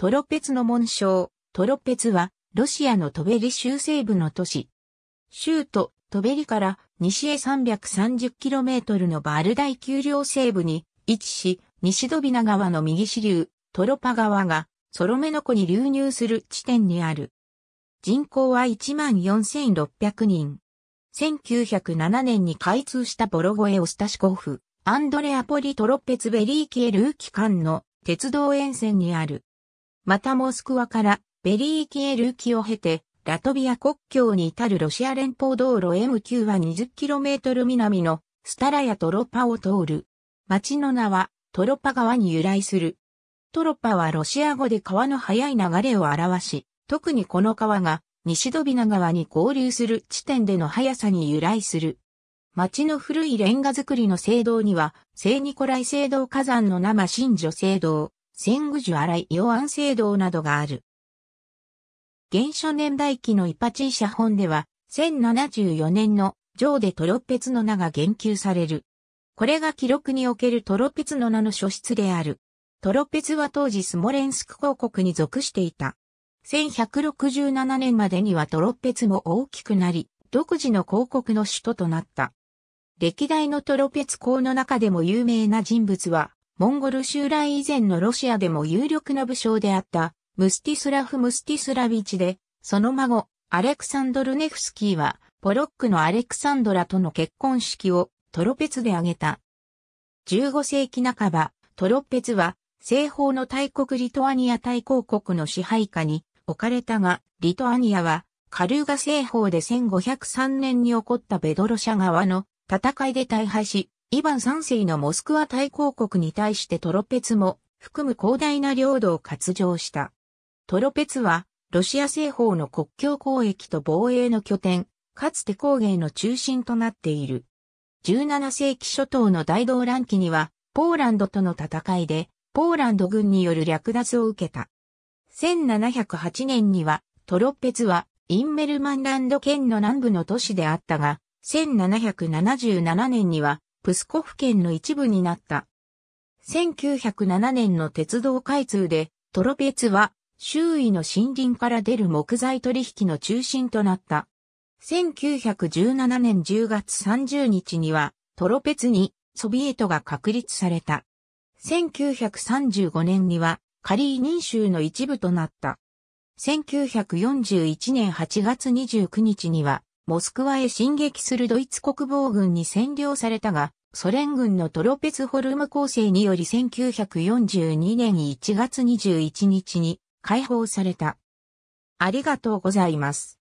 トロペツの紋章、トロペツは、ロシアのトベリ州西部の都市。州都、トベリから西へ 330km のバルダイ丘陵西部に位置し、西ドビナ川の右支流、トロパ川が、ソロメノ湖に流入する地点にある。人口は14,600人。1907年に開通したボロゴエオスタシコフ、アンドレアポリトロペツベリーキエルー機関の鉄道沿線にある。またモスクワからベリーキエルキを経て、ラトビア国境に至るロシア連邦道路 M9 は 20km 南のスタラやトロパを通る。町の名はトロパ川に由来する。トロパはロシア語で川の速い流れを表し、特にこの川が西ドビナ川に合流する地点での速さに由来する。町の古いレンガ造りの聖堂には、聖ニコライ聖堂火山の生神女聖堂、千宮樹荒井洋安聖堂などがある。原初年代記のイパチー写本では、1074年の上でトロッペツの名が言及される。これが記録におけるトロペツの名の書出である。トロペツは当時スモレンスク公国に属していた。1167年までにはトロペツも大きくなり、独自の公国の首都となった。歴代のトロペツ公の中でも有名な人物は、モンゴル襲来以前のロシアでも有力な武将であったムスティスラフ・ムスティスラビチで、その孫、アレクサンドル・ネフスキーは、ポロックのアレクサンドラとの結婚式をトロペツで挙げた。15世紀半ば、トロペツは、西方の大国リトアニア大公国の支配下に置かれたが、リトアニアは、カルーガ西方で1503年に起こったベドロシャ側の戦いで大敗し、イヴァン三世のモスクワ大公国に対してトロペツも含む広大な領土を割譲した。トロペツは、ロシア西方の国境交易と防衛の拠点、かつて工芸の中心となっている。17世紀初頭の大動乱期には、ポーランドとの戦いで、ポーランド軍による略奪を受けた。1708年には、トロペツは、インメルマンランド県の南部の都市であったが、1777年には、プスコフ県の一部になった。1907年の鉄道開通で、トロペツは周囲の森林から出る木材取引の中心となった。1917年10月30日には、トロペツにソビエトが確立された。1935年には、カリー人衆州の一部となった。1941年8月29日には、モスクワへ進撃するドイツ国防軍に占領されたが、ソ連軍のトロペツホルム構成により1942年1月21日に解放された。ありがとうございます。